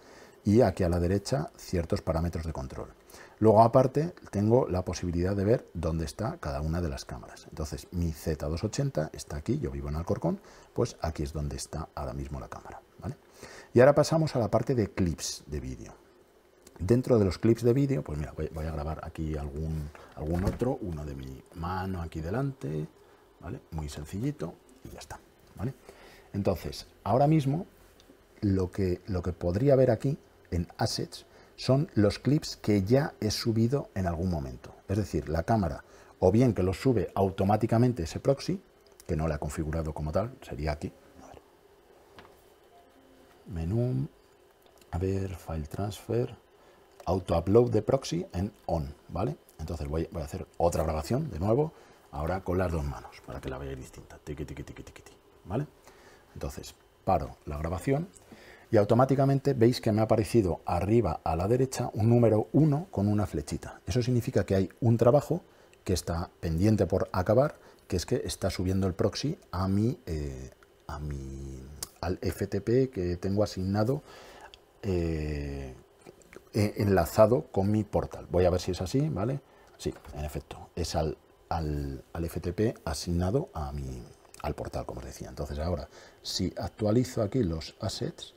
y aquí a la derecha ciertos parámetros de control. Luego aparte tengo la posibilidad de ver dónde está cada una de las cámaras. Entonces mi Z280 está aquí, yo vivo en Alcorcón, pues aquí es donde está ahora mismo la cámara. Y ahora pasamos a la parte de clips de vídeo. Dentro de los clips de vídeo, pues mira, voy, a grabar aquí algún, algún otro, uno de mi mano aquí delante, ¿vale? Muy sencillito y ya está, ¿vale? Entonces, ahora mismo lo que, lo que podría ver aquí en Assets son los clips que ya he subido en algún momento. Es decir, la cámara o bien que los sube automáticamente ese proxy, que no la he configurado como tal, sería aquí. Menú, a ver, File Transfer, Auto Upload de proxy en On, ¿vale? Entonces voy, a hacer otra grabación de nuevo, ahora con las dos manos, para que la veáis distinta. Tiqui, tiqui, tiqui, tiqui, ¿vale? Entonces, paro la grabación y automáticamente veis que me ha aparecido arriba a la derecha un número 1 con una flechita. Eso significa que hay un trabajo que está pendiente por acabar, que es que está subiendo el proxy a mi, eh, a al FTP que tengo asignado eh, e-, enlazado con mi portal. Voy a ver si es así, ¿vale? Sí, en efecto, es al, al, FTP asignado a mi, al portal, como os decía. Entonces ahora, si actualizo aquí los assets,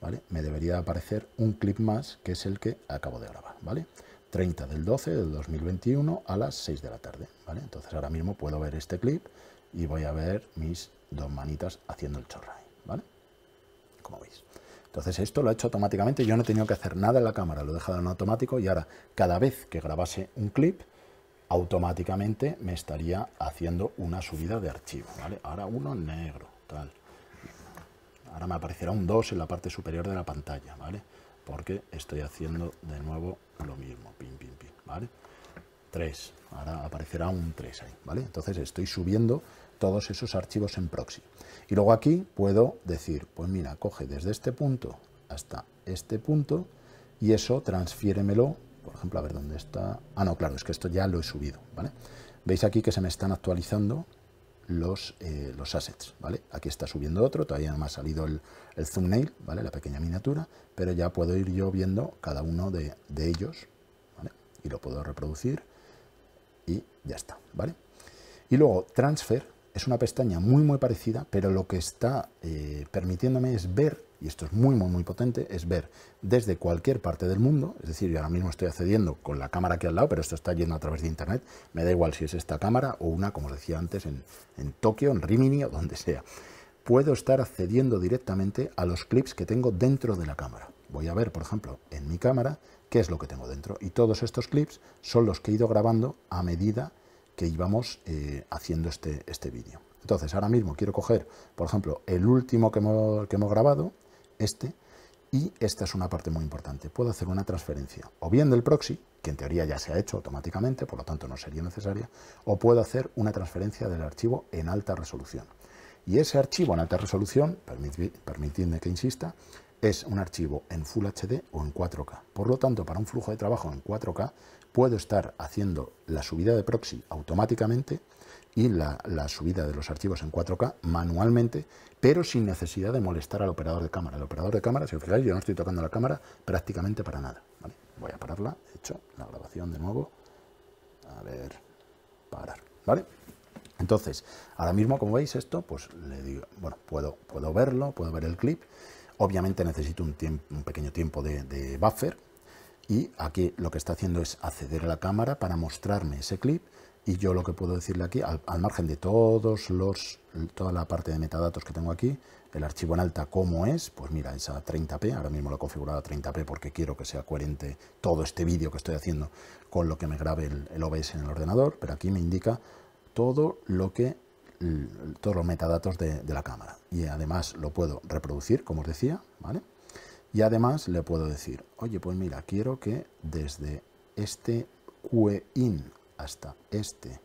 ¿vale? Me debería aparecer un clip más, que es el que acabo de grabar, ¿vale? 30 del 12 del 2021 a las 6 de la tarde, ¿vale? Entonces ahora mismo puedo ver este clip y voy a ver mis dos manitas haciendo el chorray, ¿vale? Como veis. Entonces esto lo he hecho automáticamente, yo no he tenido que hacer nada en la cámara, lo he dejado en automático y ahora cada vez que grabase un clip, automáticamente me estaría haciendo una subida de archivo, ¿vale? Ahora uno negro, tal. Ahora me aparecerá un 2 en la parte superior de la pantalla, ¿vale? Porque estoy haciendo de nuevo lo mismo, pim, pim, pim, ¿vale? 3, ahora aparecerá un 3 ahí, ¿vale? Entonces estoy subiendo todos esos archivos en proxy. Y luego aquí puedo decir, pues mira, coge desde este punto hasta este punto y eso transfiéremelo, por ejemplo, a ver dónde está... Ah, no, claro, es que esto ya lo he subido, ¿vale? Veis aquí que se me están actualizando los, eh, los assets, ¿vale? Aquí está subiendo otro, todavía no me ha salido el, el, thumbnail, ¿vale? La pequeña miniatura, pero ya puedo ir yo viendo cada uno de, ellos, ¿vale? Y lo puedo reproducir y ya está, ¿vale? Y luego Transfer es una pestaña muy muy parecida, pero lo que está eh, permitiéndome es ver y esto es muy, muy, muy potente, es ver desde cualquier parte del mundo, es decir, yo ahora mismo estoy accediendo con la cámara aquí al lado, pero esto está yendo a través de Internet, me da igual si es esta cámara o una, como os decía antes, en, en Tokio, en Rimini o donde sea. Puedo estar accediendo directamente a los clips que tengo dentro de la cámara. Voy a ver, por ejemplo, en mi cámara qué es lo que tengo dentro. Y todos estos clips son los que he ido grabando a medida que íbamos eh, haciendo este, este vídeo. Entonces, ahora mismo quiero coger, por ejemplo, el último que que hemos grabado, este, y esta es una parte muy importante. Puedo hacer una transferencia o bien del proxy, que en teoría ya se ha hecho automáticamente, por lo tanto no sería necesaria, o puedo hacer una transferencia del archivo en alta resolución. Y ese archivo en alta resolución, permitidme que insista, es un archivo en Full HD o en 4K. Por lo tanto, para un flujo de trabajo en 4K, puedo estar haciendo la subida de proxy automáticamente y la, subida de los archivos en 4K manualmente, pero sin necesidad de molestar al operador de cámara. El operador de cámara, si os fijáis, yo no estoy tocando la cámara prácticamente para nada. Voy a pararla, he hecho la grabación de nuevo. A ver, parar, ¿vale? Entonces, ahora mismo, como veis esto, pues le digo, bueno, puedo, puedo verlo, puedo ver el clip. Obviamente necesito un, tiempo, un pequeño tiempo de buffer, y aquí lo que está haciendo es acceder a la cámara para mostrarme ese clip y yo lo que puedo decirle aquí, al, margen de todos los, toda la parte de metadatos que tengo aquí, el archivo en alta como es, pues mira, es a 30p, ahora mismo lo he configurado a 30p porque quiero que sea coherente todo este vídeo que estoy haciendo con lo que me grabe el, OBS en el ordenador, pero aquí me indica todo lo que todos los metadatos de, de, la cámara y además lo puedo reproducir como os decía vale y además le puedo decir oye pues mira quiero que desde este QEIN hasta este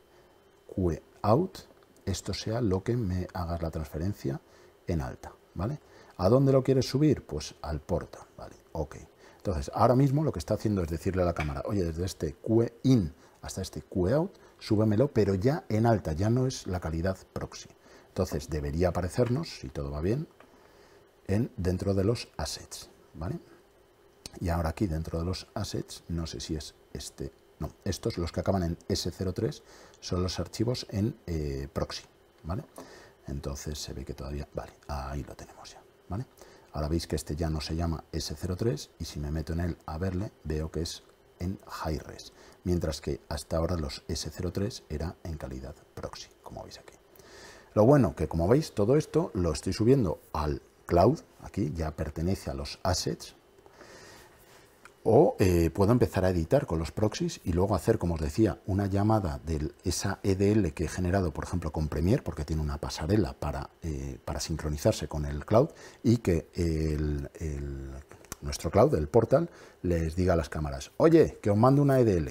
Out esto sea lo que me hagas la transferencia en alta, ¿vale? ¿A dónde lo quieres subir? Pues al porta ¿vale? Ok. Entonces, ahora mismo lo que está haciendo es decirle a la cámara, oye, desde este In hasta este Out súbemelo, pero ya en alta, ya no es la calidad proxy. Entonces, debería aparecernos, si todo va bien, en, dentro de los assets, ¿vale? Y ahora aquí dentro de los assets, no sé si es este no, estos, los que acaban en S03, son los archivos en eh, proxy, ¿vale? Entonces se ve que todavía... Vale, ahí lo tenemos ya, ¿vale? Ahora veis que este ya no se llama S03 y si me meto en él a verle, veo que es en high res, mientras que hasta ahora los S03 era en calidad proxy, como veis aquí. Lo bueno que como veis todo esto lo estoy subiendo al cloud, aquí ya pertenece a los assets, o eh, puedo empezar a editar con los proxies y luego hacer, como os decía, una llamada de esa EDL que he generado, por ejemplo, con Premiere, porque tiene una pasarela para, eh, sincronizarse con el cloud y que nuestro cloud, el portal, les diga a las cámaras, oye, que os mando una EDL.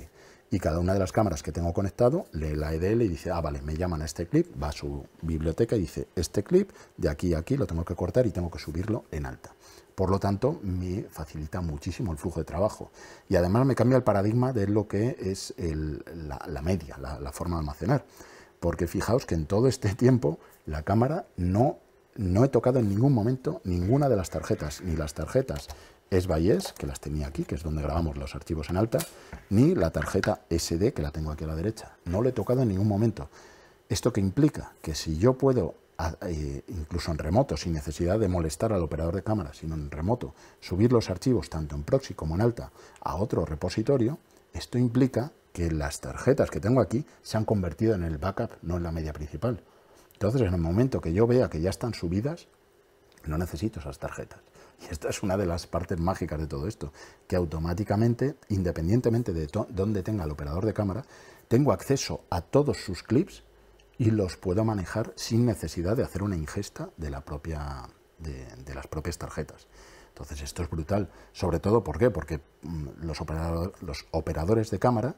Y cada una de las cámaras que tengo conectado lee la EDL y dice, ah, vale, me llaman a este clip, va a su biblioteca y dice, este clip de aquí a aquí lo tengo que cortar y tengo que subirlo en alta. Por lo tanto, me facilita muchísimo el flujo de trabajo y además me cambia el paradigma de lo que es la, media, la, forma de almacenar. Porque fijaos que en todo este (laughs) tiempo la cámara no, no he tocado en ningún momento ninguna de las tarjetas, ni las tarjetas es Bayes, que las tenía aquí, que es donde grabamos los archivos en alta, ni la tarjeta SD, que la tengo aquí a la derecha. No le he tocado en ningún momento. ¿Esto que implica? Que si yo puedo eh, incluso en remoto, sin necesidad de molestar al operador de cámara, sino en remoto, subir los archivos tanto en proxy como en alta a otro repositorio, esto implica que las tarjetas que tengo aquí se han convertido en el backup, no en la media principal. Entonces, en el momento que yo vea que ya están subidas, no necesito esas tarjetas. Y esta es una de las partes mágicas de todo esto, que automáticamente, independientemente de dónde tenga el operador de cámara, tengo acceso a todos sus clips y los puedo manejar sin necesidad de hacer una ingesta de, la propia, de, las propias tarjetas. Entonces esto es brutal, sobre todo ¿por qué? porque mm, los, los operadores de cámara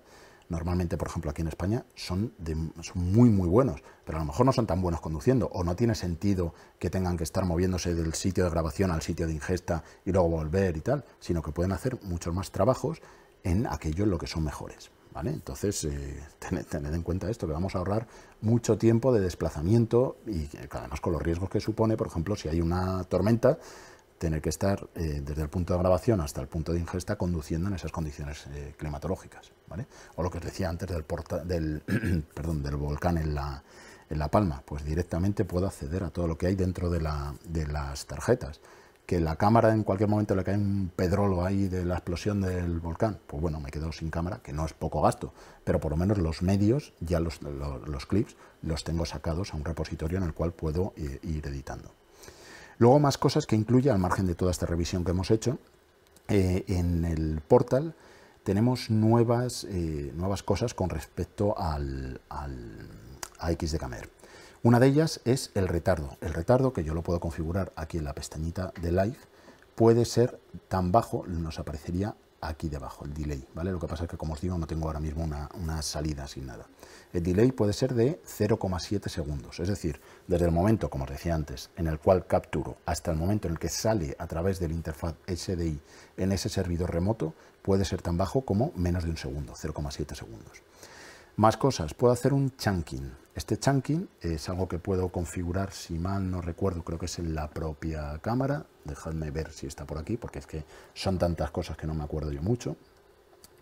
normalmente, por ejemplo, aquí en España, son, son, muy, muy buenos, pero a lo mejor no son tan buenos conduciendo, o no tiene sentido que tengan que estar moviéndose del sitio de grabación al sitio de ingesta y luego volver y tal, sino que pueden hacer muchos más trabajos en aquello en lo que son mejores. Entonces, eh, tened, en cuenta esto, que vamos a ahorrar mucho tiempo de desplazamiento y eh, además con los riesgos que supone, por ejemplo, si hay una tormenta, tener que estar eh, desde el punto de grabación hasta el punto de ingesta conduciendo en esas condiciones eh, climatológicas. O lo que os decía antes del, (clears throat) volcán en la, Palma, pues directamente puedo acceder a todo lo que hay dentro de las tarjetas que la cámara en cualquier momento le cae un pedrolo ahí de la explosión del volcán, pues bueno, me quedo sin cámara, que no es poco gasto, pero por lo menos los medios, ya los, clips, los tengo sacados a un repositorio en el cual puedo eh, ir editando. Luego más cosas que incluye, al margen de toda esta revisión que hemos hecho, eh, en el portal tenemos nuevas, eh, nuevas cosas con respecto al, a X de Camer. Una de ellas es el retardo. El retardo, que yo lo puedo configurar aquí en la pestañita de Live, puede ser tan bajo, nos aparecería aquí debajo, el delay, ¿vale? Lo que pasa es que, como os digo, no tengo ahora mismo una, salida sin nada. El delay puede ser de 0,7 segundos, es decir, desde el momento, como os decía antes, en el cual capturo hasta el momento en el que sale a través del interfaz SDI en ese servidor remoto, puede ser tan bajo como menos de un segundo, 0,7 segundos. Más cosas, puedo hacer un chunking. Este chunking es algo que puedo configurar, si mal no recuerdo, creo que es en la propia cámara. Dejadme ver si está por aquí, porque es que son tantas cosas que no me acuerdo yo mucho.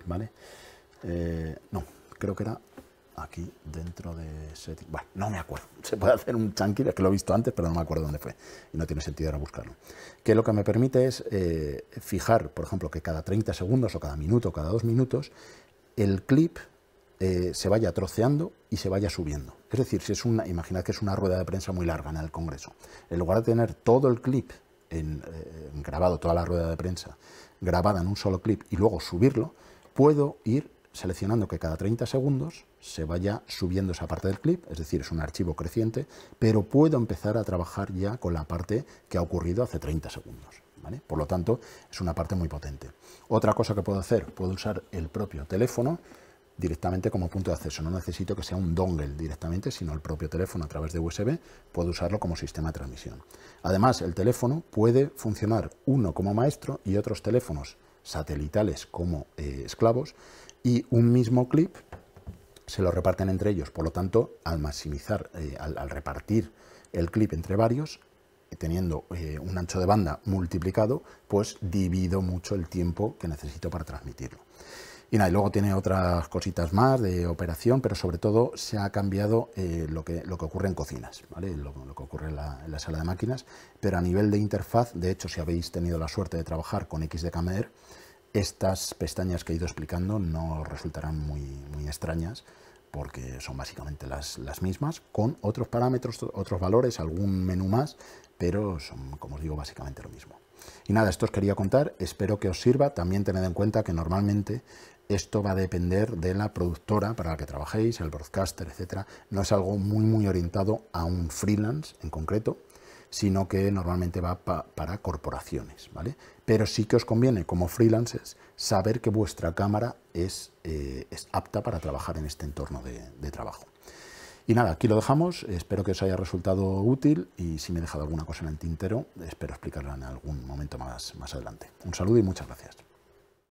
¿Vale? Eh, no, creo que era aquí dentro de Bueno, no me acuerdo. (laughs) Se puede hacer un chunking, es que lo he visto antes, pero no me acuerdo dónde fue. Y no tiene sentido ahora buscarlo. Que lo que me permite es eh, fijar, por ejemplo, que cada 30 segundos o cada minuto, o cada dos minutos, el clip eh, se vaya troceando y se vaya subiendo. Es decir, si es una, imaginad que es una rueda de prensa muy larga en el Congreso. En lugar de tener todo el clip en, eh, grabado, toda la rueda de prensa grabada en un solo clip y luego subirlo, puedo ir seleccionando que cada 30 segundos se vaya subiendo esa parte del clip, es decir, es un archivo creciente, pero puedo empezar a trabajar ya con la parte que ha ocurrido hace 30 segundos. Por lo tanto, es una parte muy potente. Otra cosa que puedo hacer, puedo usar el propio teléfono directamente como punto de acceso. No necesito que sea un dongle directamente, sino el propio teléfono a través de USB puedo usarlo como sistema de transmisión. Además, el teléfono puede funcionar uno como maestro y otros teléfonos satelitales como eh, esclavos y un mismo clip se lo reparten entre ellos. Por lo tanto, al maximizar, eh, al, repartir el clip entre varios, eh, teniendo un ancho de banda multiplicado, pues divido mucho el tiempo que necesito para transmitirlo. Y nada, y luego tiene otras cositas más de operación, pero sobre todo se ha cambiado eh, lo, que, lo que ocurre en cocinas, lo, que ocurre en la, sala de máquinas, pero a nivel de interfaz, de hecho, si habéis tenido la suerte de trabajar con XDKMR, estas pestañas que he ido explicando no resultarán muy, muy extrañas, porque son básicamente las, las, mismas, con otros parámetros, otros valores, algún menú más, pero son, como os digo, básicamente lo mismo. Y nada, esto os quería contar, espero que os sirva, también tened en cuenta que normalmente esto va a depender de la productora para la que trabajéis, el broadcaster, etcétera. No es algo muy, muy orientado a un freelance en concreto, sino que normalmente va para corporaciones, ¿vale? Pero sí que os conviene, como freelancers, saber que vuestra cámara es, eh, es apta para trabajar en este entorno de, trabajo. Y nada, aquí lo dejamos, espero que os haya resultado útil y si me he dejado alguna cosa en el tintero, espero explicarla en algún momento más, más adelante. Un saludo y muchas gracias.